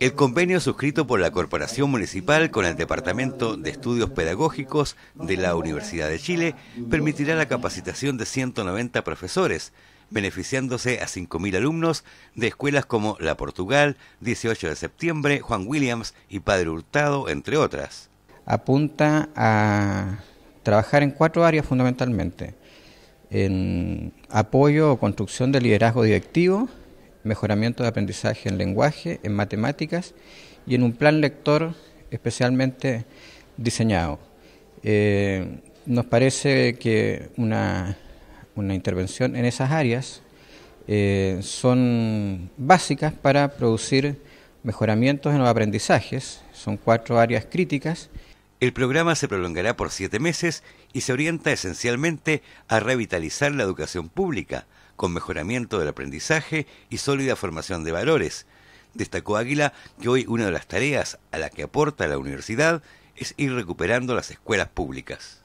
El convenio suscrito por la Corporación Municipal con el Departamento de Estudios Pedagógicos de la Universidad de Chile permitirá la capacitación de 190 profesores, beneficiándose a 5.000 alumnos de escuelas como La Portugal, 18 de septiembre, Juan Williams y Padre Hurtado, entre otras. Apunta a trabajar en cuatro áreas fundamentalmente. En apoyo o construcción de liderazgo directivo, mejoramiento de aprendizaje en lenguaje, en matemáticas y en un plan lector especialmente diseñado. Eh, nos parece que una, intervención en esas áreas eh, son básicas para producir mejoramientos en los aprendizajes. Son cuatro áreas críticas el programa se prolongará por siete meses y se orienta esencialmente a revitalizar la educación pública, con mejoramiento del aprendizaje y sólida formación de valores. Destacó Águila que hoy una de las tareas a la que aporta la universidad es ir recuperando las escuelas públicas.